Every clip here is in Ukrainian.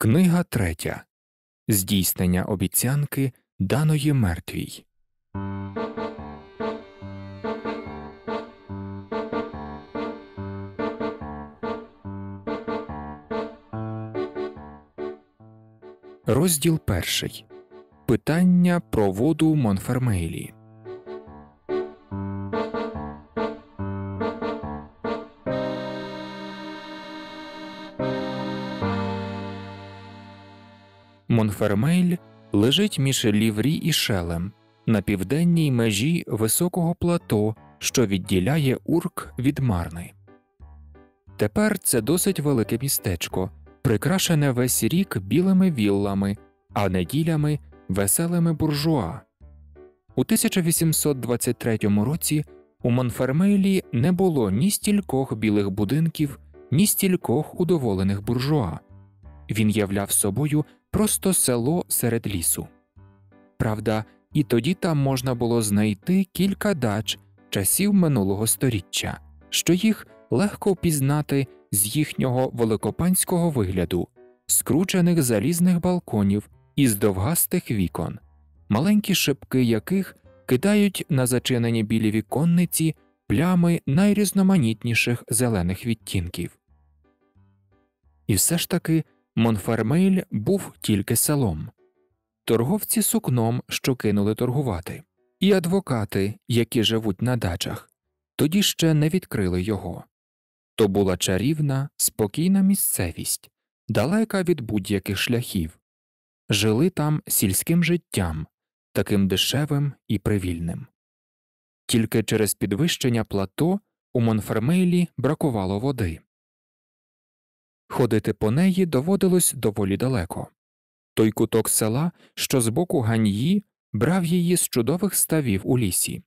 Книга третя. Здійснення обіцянки даної мертвій. Розділ перший. Питання про воду Монфермейлі. Фермейль лежить між Ліврі і Шелем на південній межі високого плато, що відділяє урк від Марни. Тепер це досить велике містечко, прикрашене весь рік білими віллами, а неділями веселими буржуа. У 1823 році у Монфермейлі не було ні стількох білих будинків, ні стількох удоволених буржуа. Він являв собою просто село серед лісу. Правда, і тоді там можна було знайти кілька дач часів минулого століття, що їх легко впізнати з їхнього великопанського вигляду, скручених залізних балконів із довгастих вікон, маленькі шипки яких кидають на зачинені білі віконниці плями найрізноманітніших зелених відтінків. І все ж таки Монфермель був тільки селом, торговці сукном, що кинули торгувати, і адвокати, які живуть на дачах, тоді ще не відкрили його. То була чарівна, спокійна місцевість, далека від будь-яких шляхів, жили там сільським життям, таким дешевим і привільним. Тільки через підвищення плато у Монфермейлі бракувало води. Ходити по неї доводилось доволі далеко. Той куток села, що з боку ганьї, брав її з чудових ставів у лісі.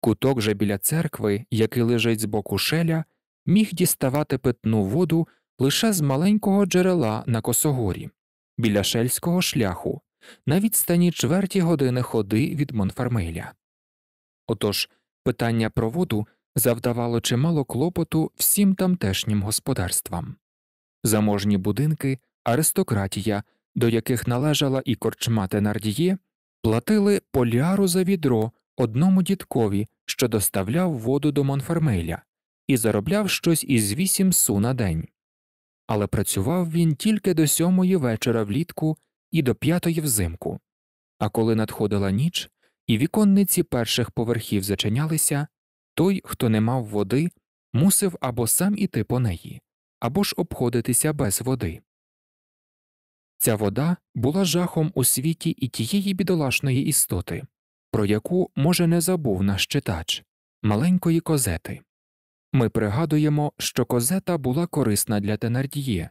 Куток же біля церкви, який лежить з боку шеля, міг діставати питну воду лише з маленького джерела на косогорі, біля шельського шляху, на відстані чверті години ходи від Монфармеля. Отож питання про воду завдавало чимало клопоту всім тамтешнім господарствам заможні будинки, аристократія, до яких належала і корчма Тенардіє, платили поляру за відро одному діткові, що доставляв воду до Монфермейля, і заробляв щось із вісім су на день. Але працював він тільки до сьомої вечора влітку і до п'ятої взимку. А коли надходила ніч і віконниці перших поверхів зачинялися, той, хто не мав води, мусив або сам іти по неї, або ж обходитися без води. Ця вода була жахом у світі і тієї бідолашної істоти, про яку, може, не забув наш читач маленької козети. Ми пригадуємо, що козета була корисна для Тенардіє.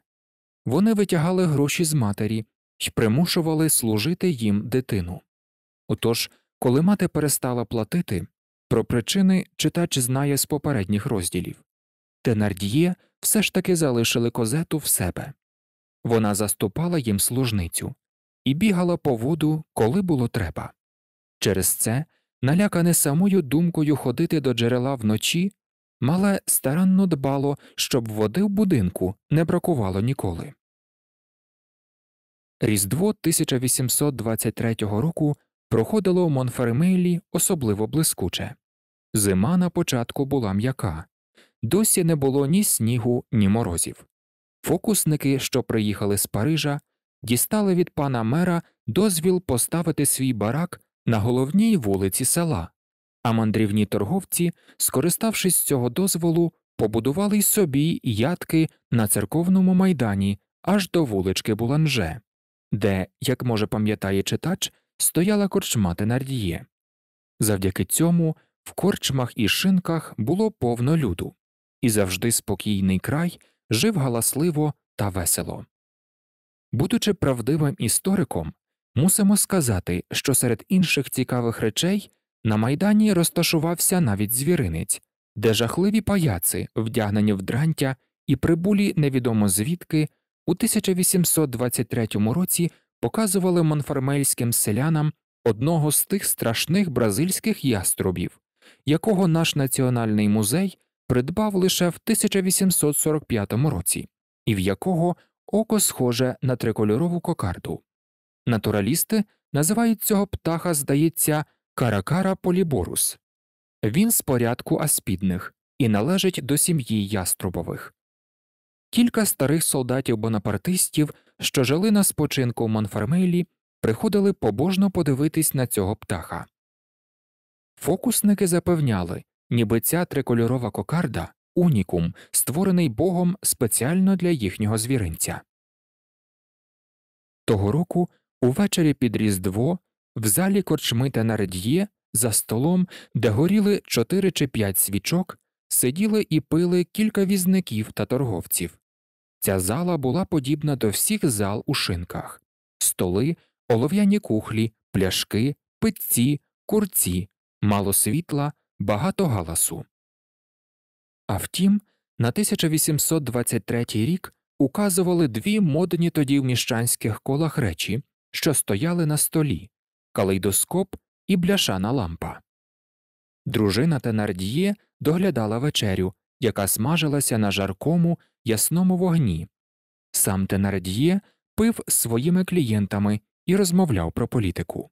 Вони витягали гроші з матері і примушували служити їм дитину. Отож, коли мати перестала платити, про причини читач знає з попередніх розділів Тенардіє все ж таки залишили козету в себе. Вона заступала їм служницю і бігала по воду, коли було треба. Через це, налякане самою думкою ходити до джерела вночі, мале старанно дбало, щоб води в будинку не бракувало ніколи. Різдво 1823 року проходило у Монфермейлі особливо блискуче. Зима на початку була м'яка, досі не було ні снігу, ні морозів. Фокусники, що приїхали з Парижа, дістали від пана мера дозвіл поставити свій барак на головній вулиці села, а мандрівні торговці, скориставшись з цього дозволу, побудували й собі ядки на церковному майдані аж до вулички Буланже, де, як може пам'ятає читач, стояла корчма Тенардіє. Завдяки цьому в корчмах і шинках було повно люду і завжди спокійний край жив галасливо та весело. Будучи правдивим істориком, мусимо сказати, що серед інших цікавих речей на майдані розташувався навіть звіринець, де жахливі паяци, вдягнені в дрантя і прибулі невідомо звідки, у 1823 році показували монфармельським селянам одного з тих страшних бразильських яструбів, якого наш національний музей придбав лише в 1845 році, і в якого око схоже на трикольорову кокарду. Натуралісти називають цього птаха, здається, каракара поліборус. Він з порядку аспідних і належить до сім'ї яструбових. Кілька старих солдатів бонапартистів, що жили на спочинку в Монфармелі, приходили побожно подивитись на цього птаха. Фокусники запевняли, ніби ця трикольорова кокарда унікум, створений богом спеціально для їхнього звіринця. Того року увечері під Різдво в залі корчми та наред'є за столом, де горіли чотири чи п'ять свічок, сиділи і пили кілька візників та торговців. Ця зала була подібна до всіх зал у шинках столи, олов'яні кухлі, пляшки, питці, курці, мало світла, багато галасу. А втім, на 1823 рік указували дві модні тоді в міщанських колах речі, що стояли на столі калейдоскоп і бляшана лампа. Дружина Тенардіє доглядала вечерю, яка смажилася на жаркому, ясному вогні. Сам Тенардіє пив своїми клієнтами і розмовляв про політику.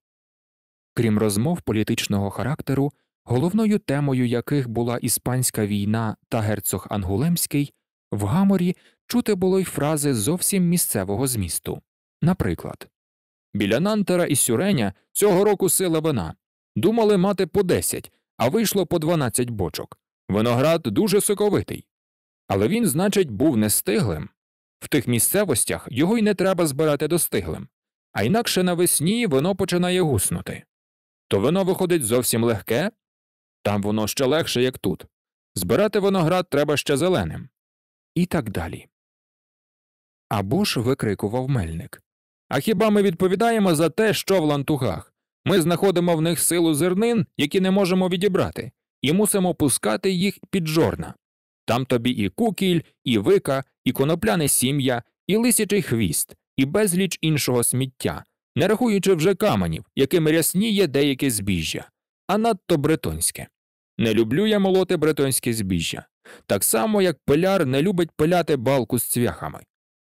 Крім розмов політичного характеру, головною темою яких була Іспанська війна та герцог Ангулемський, в гаморі чути було й фрази зовсім місцевого змісту. Наприклад, біля Нантера і Сюреня цього року сила вина. Думали мати по десять, а вийшло по дванадцять бочок. Виноград дуже соковитий. Але він, значить, був нестиглим. В тих місцевостях його й не треба збирати достиглим, а інакше навесні вино починає гуснути. То вино виходить зовсім легке, там воно ще легше, як тут. Збирати виноград треба ще зеленим. І так далі. Або ж викрикував мельник. А хіба ми відповідаємо за те, що в лантугах? Ми знаходимо в них силу зернин, які не можемо відібрати, і мусимо пускати їх під жорна. Там тобі і кукіль, і вика, і конопляне сім'я, і лисячий хвіст, і безліч іншого сміття, не рахуючи вже каменів, якими рясніє деяке збіжжя а надто бретонське. Не люблю я молоти бретонське збіжжя, так само, як пиляр не любить пиляти балку з цвяхами.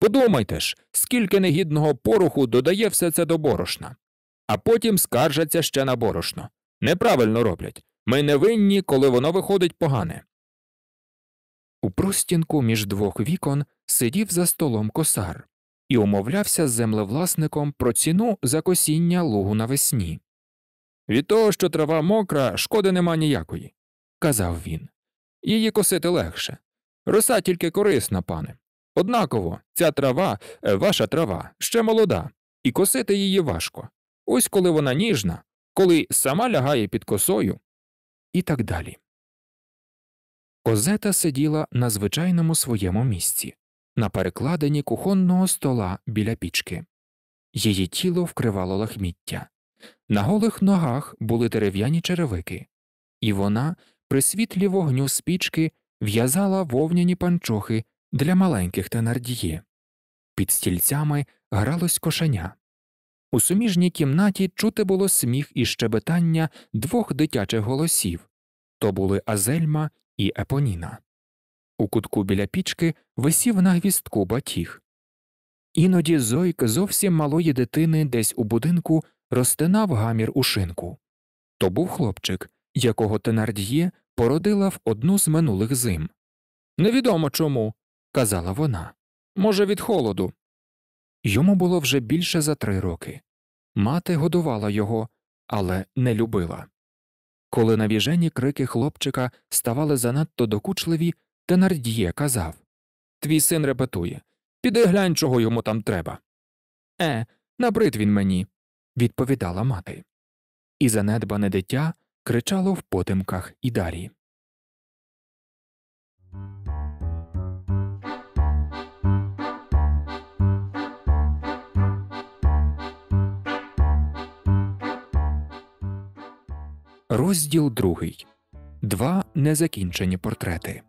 Подумайте ж, скільки негідного пороху додає все це до борошна, а потім скаржаться ще на борошно. Неправильно роблять ми не винні, коли воно виходить погане. У простінку між двох вікон сидів за столом косар і умовлявся з землевласником про ціну за косіння лугу навесні. Від того, що трава мокра, шкоди нема ніякої, казав він. Її косити легше. Роса тільки корисна, пане. Однаково, ця трава, е, ваша трава, ще молода, і косити її важко. Ось коли вона ніжна, коли сама лягає під косою, і так далі. Козета сиділа на звичайному своєму місці, на перекладині кухонного стола біля пічки. Її тіло вкривало лахміття. На голих ногах були дерев'яні черевики, і вона, при світлі вогню з пічки, в'язала вовняні панчохи для маленьких тенардіє. Під стільцями гралось кошеня. У суміжній кімнаті чути було сміх і щебетання двох дитячих голосів то були Азельма і Епоніна. У кутку біля пічки висів на гвістку батіг. Іноді зойк зовсім малої дитини десь у будинку розтинав гамір у шинку. То був хлопчик, якого Тенард'є породила в одну з минулих зим. Невідомо чому, казала вона. Може, від холоду. Йому було вже більше за три роки. Мати годувала його, але не любила. Коли навіжені крики хлопчика ставали занадто докучливі, Тенард'є казав Твій син репетує. Піди глянь, чого йому там треба. Е, набрид він мені, відповідала мати, і занедбане дитя кричало в потимках і далі. Розділ другий. Два незакінчені портрети.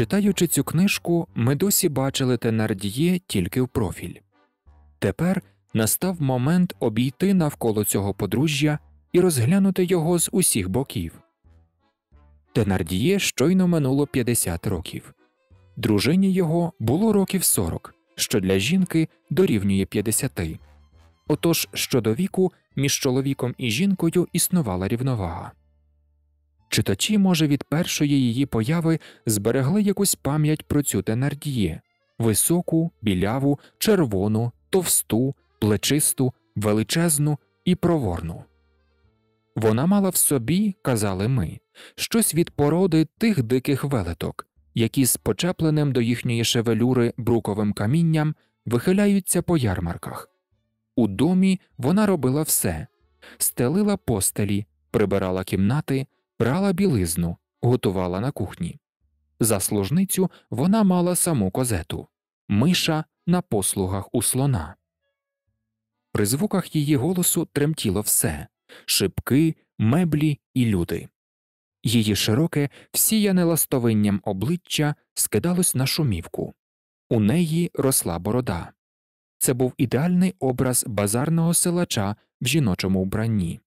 Читаючи цю книжку, ми досі бачили Тенардіє тільки в профіль. Тепер настав момент обійти навколо цього подружжя і розглянути його з усіх боків. Тенардіє щойно минуло 50 років, дружині його було років 40, що для жінки дорівнює 50. Отож щодо віку між чоловіком і жінкою існувала рівновага. Читачі, може, від першої її появи зберегли якусь пам'ять про цю тенардіє високу, біляву, червону, товсту, плечисту, величезну і проворну. Вона мала в собі, казали ми, щось від породи тих диких велеток, які з почепленим до їхньої шевелюри бруковим камінням вихиляються по ярмарках. У домі вона робила все стелила постелі, прибирала кімнати прала білизну, готувала на кухні. За служницю вона мала саму козету миша на послугах у слона. При звуках її голосу тремтіло все шибки, меблі і люди. Її широке, всіяне ластовинням обличчя скидалось на шумівку. У неї росла борода. Це був ідеальний образ базарного силача в жіночому вбранні.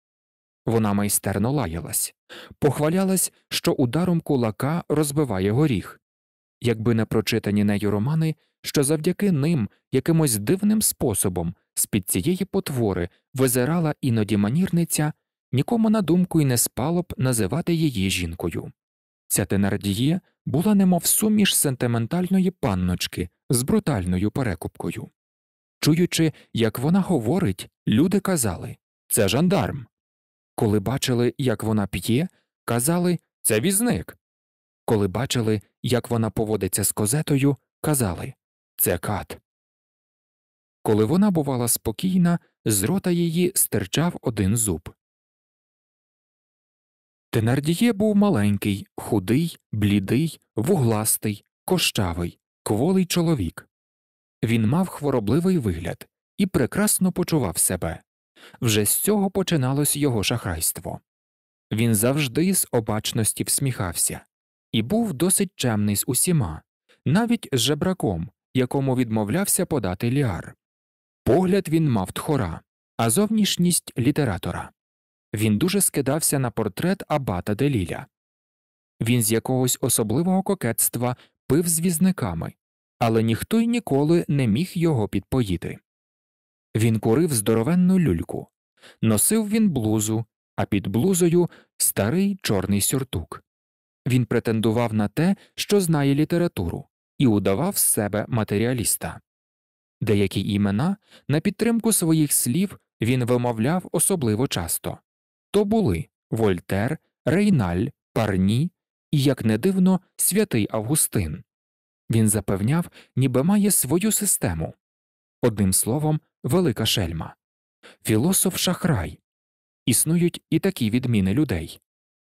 Вона майстерно лаялась, похвалялась, що ударом кулака розбиває горіх, якби не прочитані нею романи, що завдяки ним якимось дивним способом з під цієї потвори визирала іноді манірниця, нікому на думку й не спало б називати її жінкою. Ця тенардіє була немов суміш сентиментальної панночки з брутальною перекупкою. Чуючи, як вона говорить, люди казали це жандарм. Коли бачили, як вона п'є, казали це візник. Коли бачили, як вона поводиться з козетою, казали це кат. Коли вона бувала спокійна, з рота її стирчав один зуб. Тенардіє був маленький, худий, блідий, вугластий, кощавий, кволий чоловік. Він мав хворобливий вигляд і прекрасно почував себе. Вже з цього починалось його шахрайство. Він завжди з обачності всміхався і був досить чемний з усіма, навіть з жебраком, якому відмовлявся подати ліар. Погляд він мав тхора, а зовнішність літератора. Він дуже скидався на портрет абата Деліля. Він з якогось особливого кокетства пив з візниками, але ніхто й ніколи не міг його підпоїти. Він курив здоровенну люльку, носив він блузу, а під блузою старий чорний сюртук. Він претендував на те, що знає літературу, і удавав з себе матеріаліста. Деякі імена на підтримку своїх слів він вимовляв особливо часто то були Вольтер, Рейналь, Парні і, як не дивно, святий Августин. Він запевняв, ніби має свою систему. Одним словом, велика шельма. Філософ шахрай. Існують і такі відміни людей.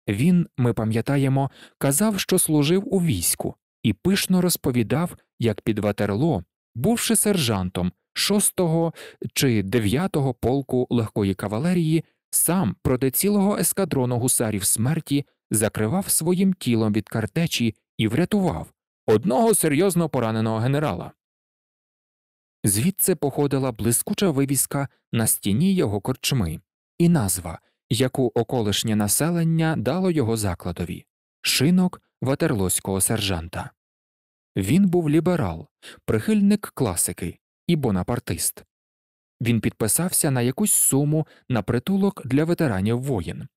Він, ми пам'ятаємо, казав, що служив у війську, і пишно розповідав, як під ватерло, бувши сержантом 6-го чи 9-го полку легкої кавалерії, сам проти цілого ескадрону гусарів смерті закривав своїм тілом від картечі і врятував одного серйозно пораненого генерала. Звідси походила блискуча вивіска на стіні його корчми і назва, яку околишнє населення дало його закладові шинок ватерлоського сержанта. Він був ліберал, прихильник класики і бонапартист. Він підписався на якусь суму на притулок для ветеранів воїн.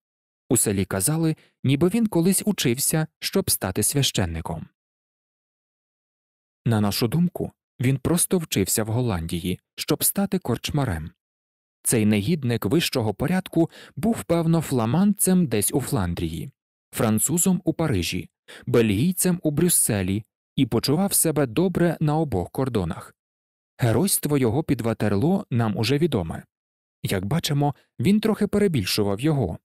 У селі казали, ніби він колись учився, щоб стати священником. На нашу думку, він просто вчився в Голландії, щоб стати корчмарем. Цей негідник вищого порядку був, певно, фламандцем десь у Фландрії, французом у Парижі, бельгійцем у Брюсселі і почував себе добре на обох кордонах. Геройство його під Ватерло нам уже відоме. Як бачимо, він трохи перебільшував його.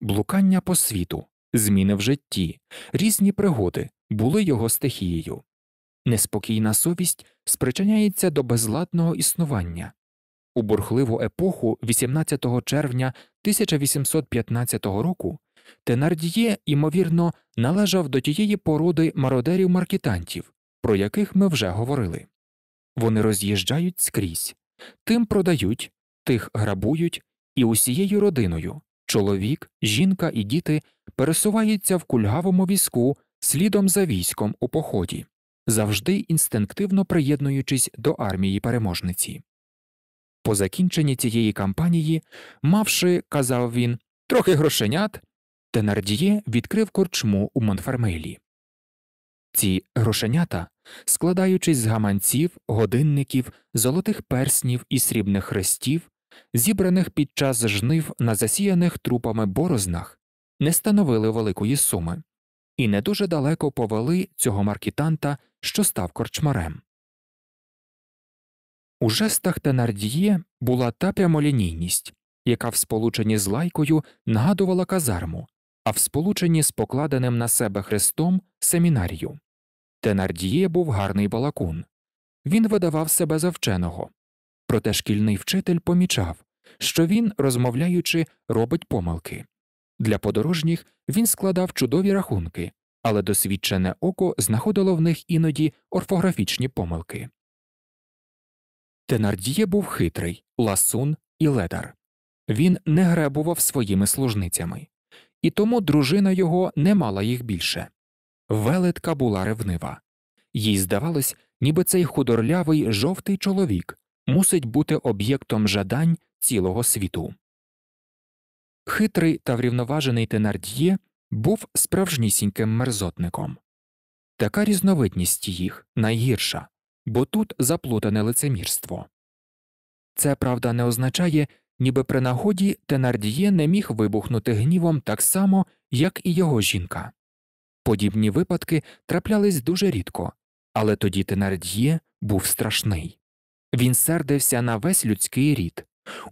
Блукання по світу, зміни в житті, різні пригоди були його стихією. Неспокійна совість спричиняється до безладного існування. У бурхливу епоху 18 червня 1815 року Тенардіє, ймовірно, належав до тієї породи мародерів маркітантів, про яких ми вже говорили. Вони роз'їжджають скрізь, тим продають, тих грабують і усією родиною чоловік, жінка і діти пересуваються в кульгавому візку слідом за військом у поході завжди інстинктивно приєднуючись до армії переможниці. По закінченні цієї кампанії, мавши, казав він, трохи грошенят, Тенардіє відкрив корчму у Монфермелі. Ці грошенята, складаючись з гаманців, годинників, золотих перснів і срібних хрестів, зібраних під час жнив на засіяних трупами борознах, не становили великої суми і не дуже далеко повели цього маркітанта, що став корчмарем. У жестах Тенардіє була та прямолінійність, яка в сполученні з лайкою нагадувала казарму, а в сполученні з покладеним на себе хрестом семінарію. Тенардіє був гарний балакун. Він видавав себе за вченого. Проте шкільний вчитель помічав, що він, розмовляючи, робить помилки. Для подорожніх він складав чудові рахунки, але досвідчене око знаходило в них іноді орфографічні помилки. Тенардіє був хитрий, ласун і ледар. Він не гребував своїми служницями, і тому дружина його не мала їх більше. Велетка була ревнива. Їй здавалось, ніби цей худорлявий жовтий чоловік мусить бути об'єктом жадань цілого світу. Хитрий та врівноважений Тенард'є був справжнісіньким мерзотником. Така різновидність їх найгірша, бо тут заплутане лицемірство. Це правда не означає, ніби при нагоді Тенардіє не міг вибухнути гнівом так само, як і його жінка. Подібні випадки траплялись дуже рідко, але тоді Тенардіє був страшний. Він сердився на весь людський рід,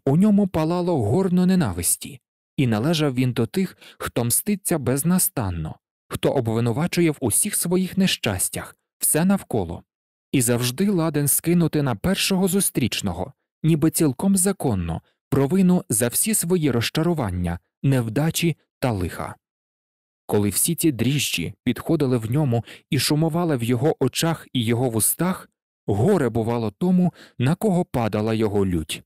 у ньому палало горно ненависті, і належав він до тих, хто мститься безнастанно, хто обвинувачує в усіх своїх нещастях, все навколо, і завжди ладен скинути на першого зустрічного, ніби цілком законно, провину за всі свої розчарування, невдачі та лиха. Коли всі ці дріжджі підходили в ньому і шумували в його очах і його вустах, горе бувало тому, на кого падала його лють.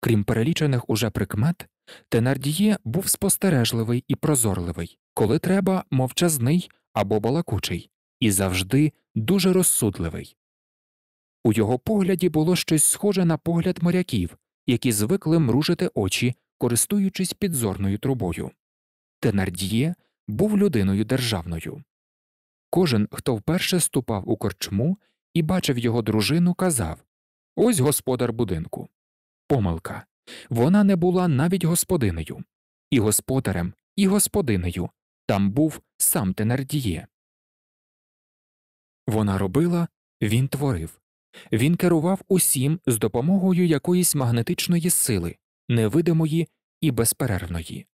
Крім перелічених уже прикмет, Тенардіє був спостережливий і прозорливий, коли треба, мовчазний або балакучий, і завжди дуже розсудливий. У його погляді було щось схоже на погляд моряків, які звикли мружити очі, користуючись підзорною трубою. Тенардіє був людиною державною. Кожен, хто вперше ступав у корчму і бачив його дружину, казав Ось господар будинку помилка. Вона не була навіть господинею, і господарем, і господинею там був сам тенердіє Вона робила, він творив, він керував усім з допомогою якоїсь магнетичної сили, невидимої і безперервної.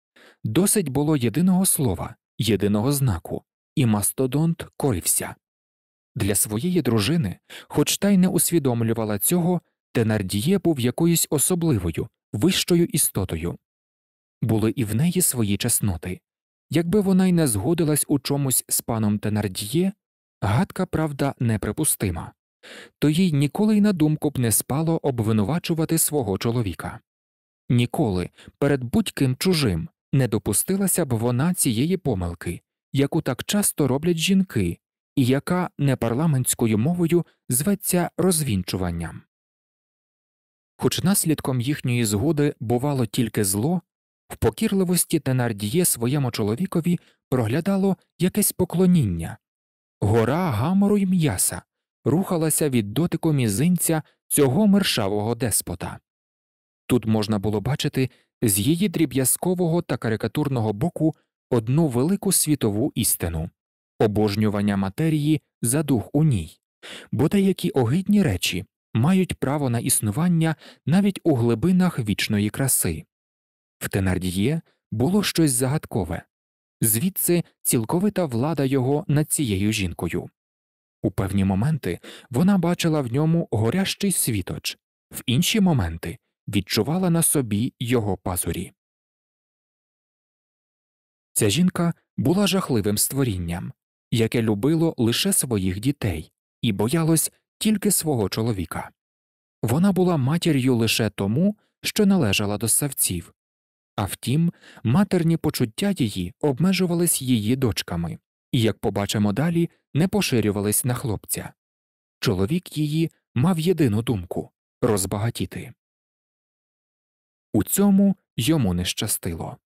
Досить було єдиного слова, єдиного знаку, і мастодонт корився. Для своєї дружини, хоч та й не усвідомлювала цього, Тенардіє був якоюсь особливою, вищою істотою. Були і в неї свої чесноти. Якби вона й не згодилась у чомусь з паном Тенардіє, гадка правда неприпустима, то їй ніколи й на думку б не спало обвинувачувати свого чоловіка. Ніколи перед будь ким чужим не допустилася б вона цієї помилки, яку так часто роблять жінки, і яка непарламентською мовою зветься розвінчуванням хоч наслідком їхньої згоди бувало тільки зло, в покірливості Тенардіє своєму чоловікові проглядало якесь поклоніння, гора гамору й м'яса рухалася від дотику мізинця цього мершавого деспота. Тут можна було бачити з її дріб'язкового та карикатурного боку одну велику світову істину обожнювання матерії за дух у ній, бо деякі огидні речі мають право на існування навіть у глибинах вічної краси. В Тенардіє було щось загадкове звідси цілковита влада його над цією жінкою. У певні моменти вона бачила в ньому горящий світоч, в інші моменти відчувала на собі його пазурі. Ця жінка була жахливим створінням, яке любило лише своїх дітей і боялось тільки свого чоловіка. Вона була матір'ю лише тому, що належала до савців. А втім, матерні почуття її обмежувались її дочками і, як побачимо далі, не поширювались на хлопця. Чоловік її мав єдину думку розбагатіти. У цьому йому не щастило.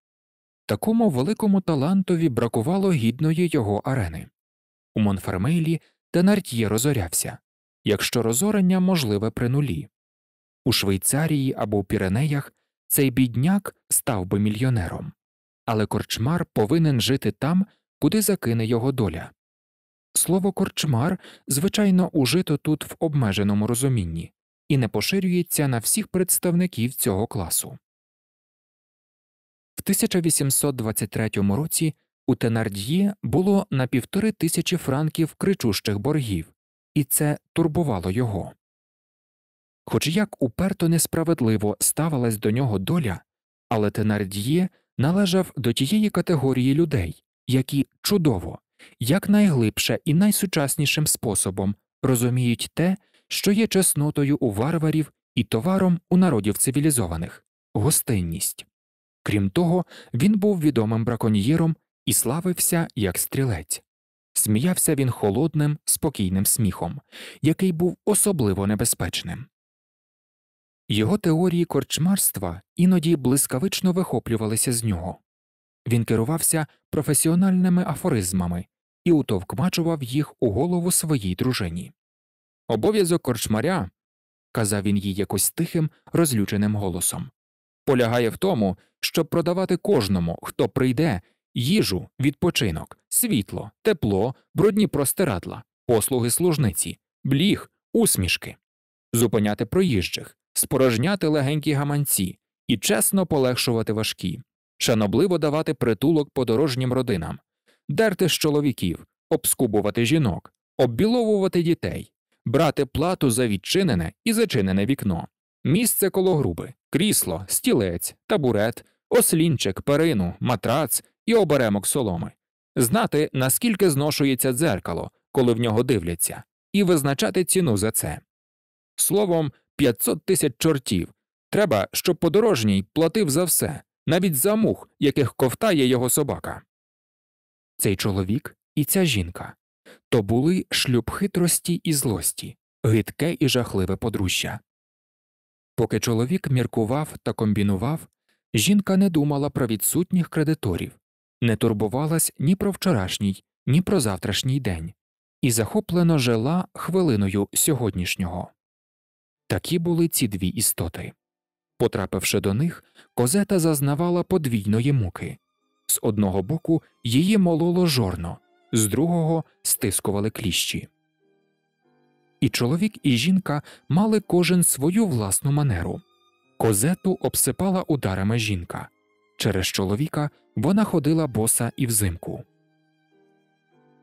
Такому великому талантові бракувало гідної його арени. У Монфермейлі Тенарт'є розорявся якщо розорення можливе при нулі. У Швейцарії або у Піренеях цей бідняк став би мільйонером, але корчмар повинен жити там, куди закине його доля. Слово корчмар, звичайно, ужито тут в обмеженому розумінні і не поширюється на всіх представників цього класу. В 1823 році у Тенард'є було на півтори тисячі франків кричущих боргів, і це турбувало його. Хоч як уперто несправедливо ставилась до нього доля, але Тенардіє належав до тієї категорії людей, які чудово, як найглибше і найсучаснішим способом розуміють те, що є чеснотою у варварів і товаром у народів цивілізованих гостинність. Крім того, він був відомим браконьєром і славився як стрілець. Сміявся він холодним, спокійним сміхом, який був особливо небезпечним. Його теорії корчмарства іноді блискавично вихоплювалися з нього. Він керувався професіональними афоризмами і утовкмачував їх у голову своїй дружині. Обов'язок корчмаря, казав він їй якось тихим, розлюченим голосом, полягає в тому, щоб продавати кожному, хто прийде їжу, відпочинок, світло, тепло, брудні простирадла, послуги служниці, бліг, усмішки, зупиняти проїжджих, спорожняти легенькі гаманці і чесно полегшувати важкі, шанобливо давати притулок подорожнім родинам, дерти з чоловіків, обскубувати жінок, оббіловувати дітей, брати плату за відчинене і зачинене вікно, місце коло груби, крісло, стілець, табурет. Ослінчик, перину, матрац, і оберемок соломи, знати, наскільки зношується дзеркало, коли в нього дивляться, і визначати ціну за це. Словом, 500 тисяч чортів. Треба, щоб подорожній платив за все, навіть за мух, яких ковтає його собака. Цей чоловік і ця жінка то були шлюб хитрості і злості, гидке і жахливе подружжя. Поки чоловік міркував та комбінував, жінка не думала про відсутніх кредиторів, не турбувалась ні про вчорашній, ні про завтрашній день, і захоплено жила хвилиною сьогоднішнього. Такі були ці дві істоти. Потрапивши до них, козета зазнавала подвійної муки з одного боку її мололо жорно, з другого стискували кліщі. І чоловік і жінка мали кожен свою власну манеру. Козету обсипала ударами жінка, Через чоловіка вона ходила боса і взимку.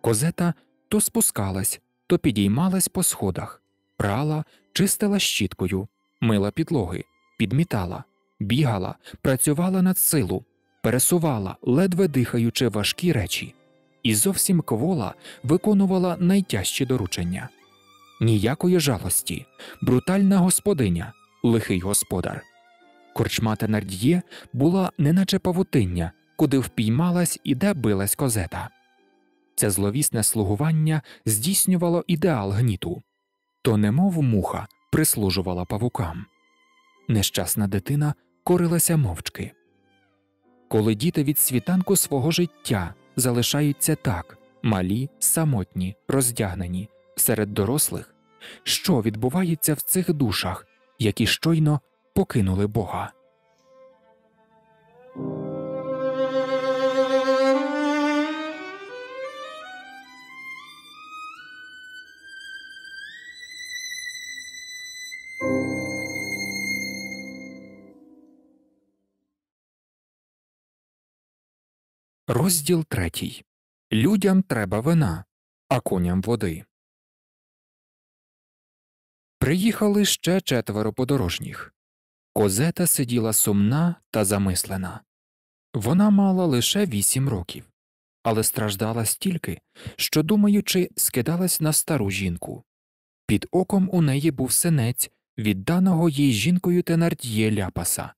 Козета то спускалась, то підіймалась по сходах, прала, чистила щіткою, мила підлоги, підмітала, бігала, працювала над силу, пересувала, ледве дихаючи важкі речі, і зовсім квола виконувала найтяжчі доручення. Ніякої жалості, брутальна господиня, лихий господар. Корчма Тенард'є була неначе павутиння, куди впіймалась і де билась козета. Це зловісне слугування здійснювало ідеал гніту то, немов муха, прислужувала павукам. Нещасна дитина корилася мовчки. Коли діти від світанку свого життя залишаються так малі, самотні, роздягнені серед дорослих, що відбувається в цих душах, які щойно покинули Бога. Розділ третій. Людям треба вина, а коням води. Приїхали ще четверо подорожніх. Козета сиділа сумна та замислена. Вона мала лише вісім років, але страждала стільки, що, думаючи, скидалась на стару жінку. Під оком у неї був синець, відданого їй жінкою Тенард'є ляпаса,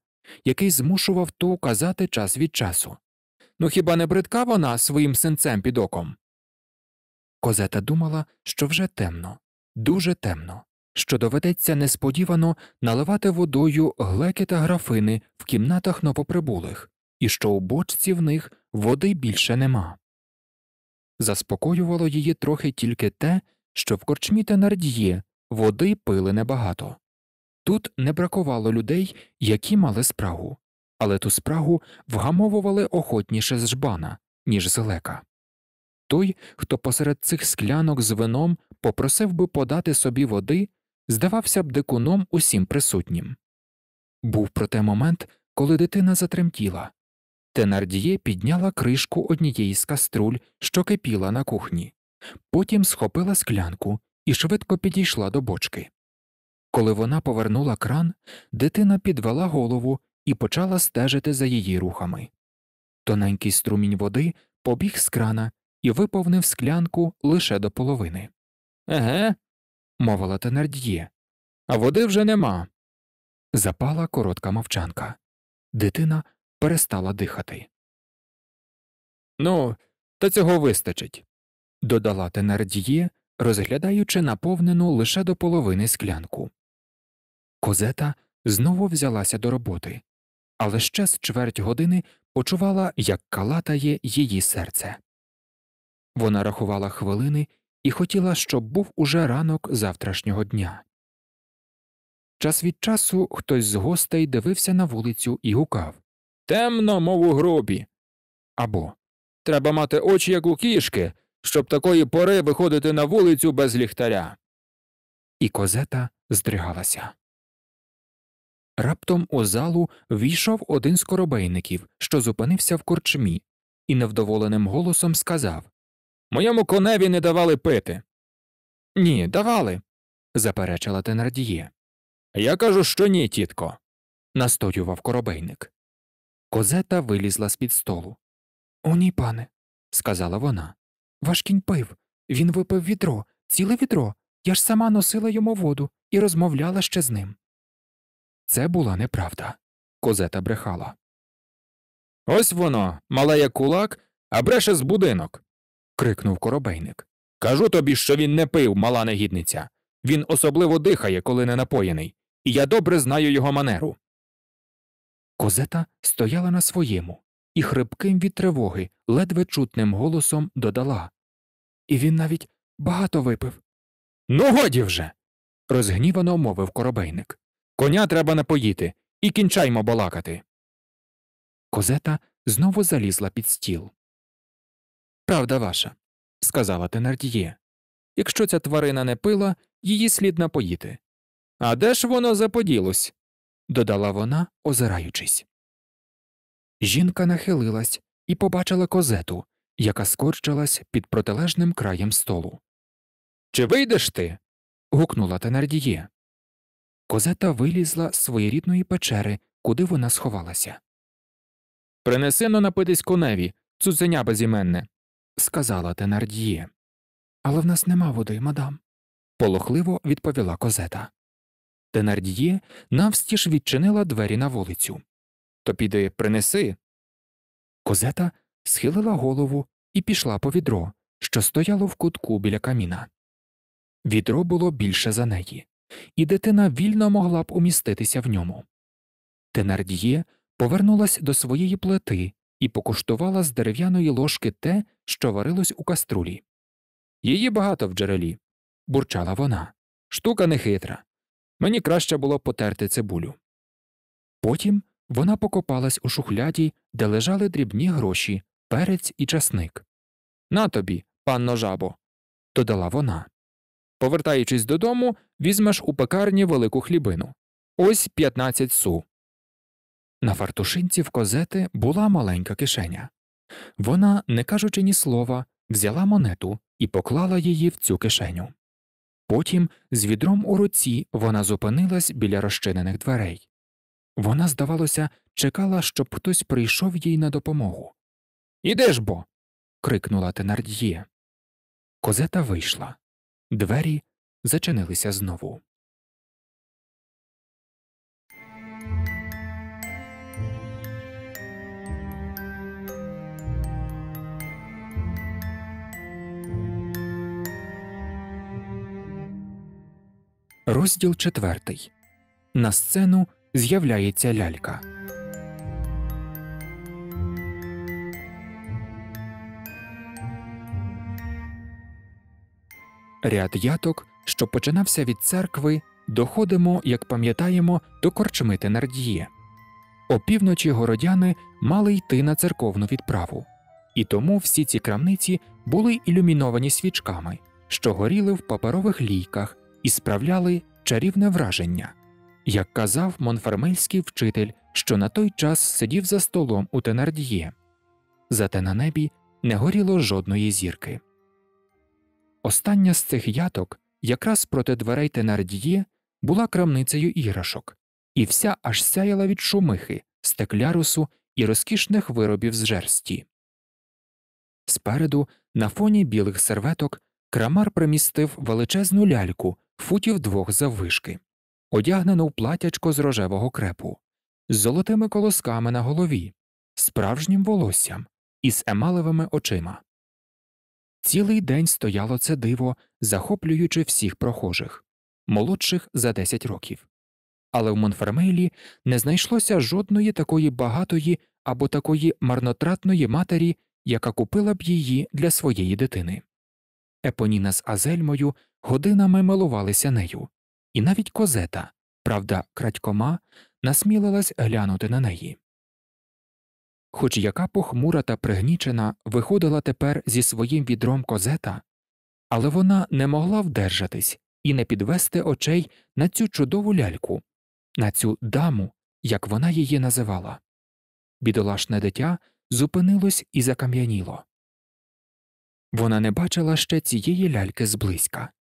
який змушував ту казати час від часу. Ну хіба не бридка вона своїм синцем під оком? Козета думала, що вже темно, дуже темно що доведеться несподівано наливати водою глеки та графини в кімнатах новоприбулих, і що у бочці в них води більше нема. Заспокоювало її трохи тільки те, що в корчмі та нард'є води пили небагато. Тут не бракувало людей, які мали спрагу, але ту спрагу вгамовували охотніше з жбана, ніж з лека. Той, хто посеред цих склянок з вином попросив би подати собі води, здавався б дикуном усім присутнім. Був проте момент, коли дитина затремтіла. Тенардіє підняла кришку однієї з каструль, що кипіла на кухні, потім схопила склянку і швидко підійшла до бочки. Коли вона повернула кран, дитина підвела голову і почала стежити за її рухами. Тоненький струмінь води побіг з крана і виповнив склянку лише до половини. Еге, мовила Тенард'є. А води вже нема. Запала коротка мовчанка. Дитина перестала дихати. Ну, та цього вистачить, додала Тенард'є, розглядаючи наповнену лише до половини склянку. Козета знову взялася до роботи, але ще з чверть години почувала, як калатає її серце. Вона рахувала хвилини і хотіла, щоб був уже ранок завтрашнього дня. Час від часу хтось з гостей дивився на вулицю і гукав Темно, мов у гробі. Або Треба мати очі, як у кішки, щоб такої пори виходити на вулицю без ліхтаря. І козета здригалася. Раптом у залу війшов один з коробейників, що зупинився в корчмі, і невдоволеним голосом сказав Моєму коневі не давали пити. Ні, давали, заперечила Тенардіє. Я кажу, що ні, тітко, настоював коробейник. Козета вилізла з під столу. О, ні, пане, сказала вона. Ваш кінь пив. Він випив відро, ціле відро. Я ж сама носила йому воду і розмовляла ще з ним. Це була неправда. Козета брехала. Ось воно, малеє кулак, а бреше з будинок крикнув коробейник. Кажу тобі, що він не пив, мала негідниця. Він особливо дихає, коли не напоєний, і я добре знаю його манеру. Козета стояла на своєму і хрипким від тривоги, ледве чутним голосом додала. І він навіть багато випив. Ну, годі вже. розгнівано мовив коробейник. Коня треба напоїти і кінчаймо балакати. Козета знову залізла під стіл. Правда ваша, сказала Тенардіє. Якщо ця тварина не пила, її слід напоїти. А де ж воно заподілось? додала вона, озираючись. Жінка нахилилась і побачила козету, яка скорчилась під протилежним краєм столу. Чи вийдеш ти? гукнула Тенардіє. Козета вилізла з своєрідної печери, куди вона сховалася. Принеси но напитись коневі, цуценя безіменне сказала Тенард'є. Але в нас нема води, мадам, полохливо відповіла козета. Тенард'є навстіж відчинила двері на вулицю. То піди принеси. Козета схилила голову і пішла по відро, що стояло в кутку біля каміна. Відро було більше за неї, і дитина вільно могла б уміститися в ньому. Тенард'є повернулась до своєї плити і покуштувала з дерев'яної ложки те, що варилось у каструлі. Її багато в джерелі, бурчала вона. Штука нехитра. Мені краще було потерти цибулю. Потім вона покопалась у шухляді, де лежали дрібні гроші, перець і часник. На тобі, панно жабо, додала вона. Повертаючись додому, візьмеш у пекарні велику хлібину. Ось 15 су. На фартушинці в козети була маленька кишеня. Вона, не кажучи ні слова, взяла монету і поклала її в цю кишеню. Потім, з відром у руці, вона зупинилась біля розчинених дверей. Вона, здавалося, чекала, щоб хтось прийшов їй на допомогу. Іди ж бо. крикнула Тенард'є. Козета вийшла. Двері зачинилися знову. Розділ четвертий. На сцену з'являється лялька. Ряд яток, що починався від церкви, доходимо, як пам'ятаємо, до корчми Тенардіє. Опівночі городяни мали йти на церковну відправу, і тому всі ці крамниці були ілюміновані свічками, що горіли в паперових лійках і справляли чарівне враження. Як казав монфармельський вчитель, що на той час сидів за столом у Тенардіє, зате на небі не горіло жодної зірки. Остання з цих яток, якраз проти дверей Тенардіє, була крамницею іграшок, і вся аж сяяла від шумихи, стеклярусу і розкішних виробів з жерсті. Спереду, на фоні білих серветок, крамар примістив величезну ляльку футів двох заввишки, одягнено в платячко з рожевого крепу, з золотими колосками на голові, справжнім волоссям і з емалевими очима. Цілий день стояло це диво, захоплюючи всіх прохожих, молодших за 10 років. Але в Монфермейлі не знайшлося жодної такої багатої або такої марнотратної матері, яка купила б її для своєї дитини. Епоніна з Азельмою годинами милувалися нею, і навіть козета, правда, крадькома, насмілилась глянути на неї. Хоч яка похмура та пригнічена виходила тепер зі своїм відром козета, але вона не могла вдержатись і не підвести очей на цю чудову ляльку, на цю даму, як вона її називала. Бідолашне дитя зупинилось і закам'яніло. Вона не бачила ще цієї ляльки зблизька,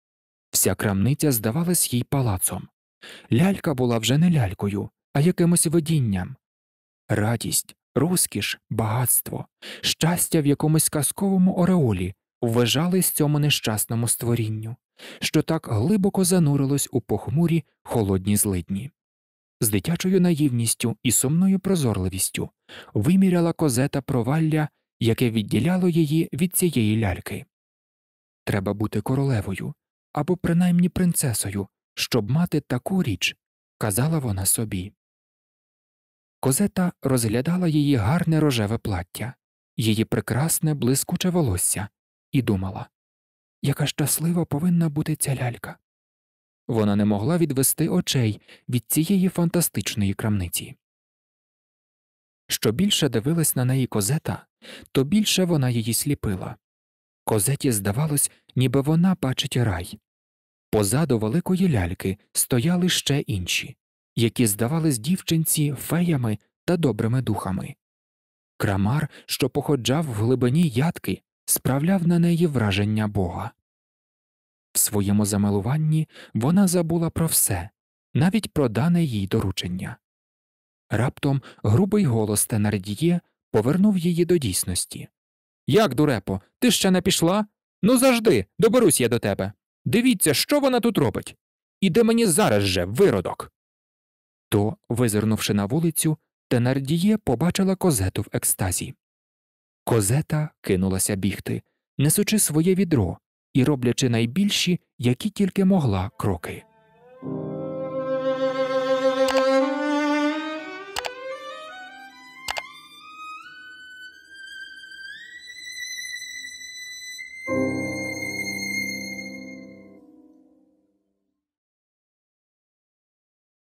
Вся крамниця здавалась їй палацом. Лялька була вже не лялькою, а якимось видінням. Радість, розкіш, багатство, щастя в якомусь казковому ореолі вважались цьому нещасному створінню, що так глибоко занурилось у похмурі холодні злидні. З дитячою наївністю і сумною прозорливістю виміряла козета провалля, яке відділяло її від цієї ляльки. Треба бути королевою, або принаймні принцесою, щоб мати таку річ, казала вона собі. Козета розглядала її гарне рожеве плаття, її прекрасне блискуче волосся, і думала, яка щаслива повинна бути ця лялька. Вона не могла відвести очей від цієї фантастичної крамниці. Що більше дивилась на неї козета, то більше вона її сліпила, Козеті здавалось, ніби вона бачить рай. Позаду великої ляльки стояли ще інші, які здавались дівчинці феями та добрими духами. Крамар, що походжав в глибині ядки, справляв на неї враження бога. В своєму замилуванні вона забула про все, навіть про дане їй доручення. Раптом грубий голос Тенардіє повернув її до дійсності. Як, дурепо, ти ще не пішла? Ну завжди, доберусь я до тебе. Дивіться, що вона тут робить. Іди мені зараз же, виродок. То, визирнувши на вулицю, Тенардіє побачила козету в екстазі. Козета кинулася бігти, несучи своє відро і роблячи найбільші, які тільки могла кроки.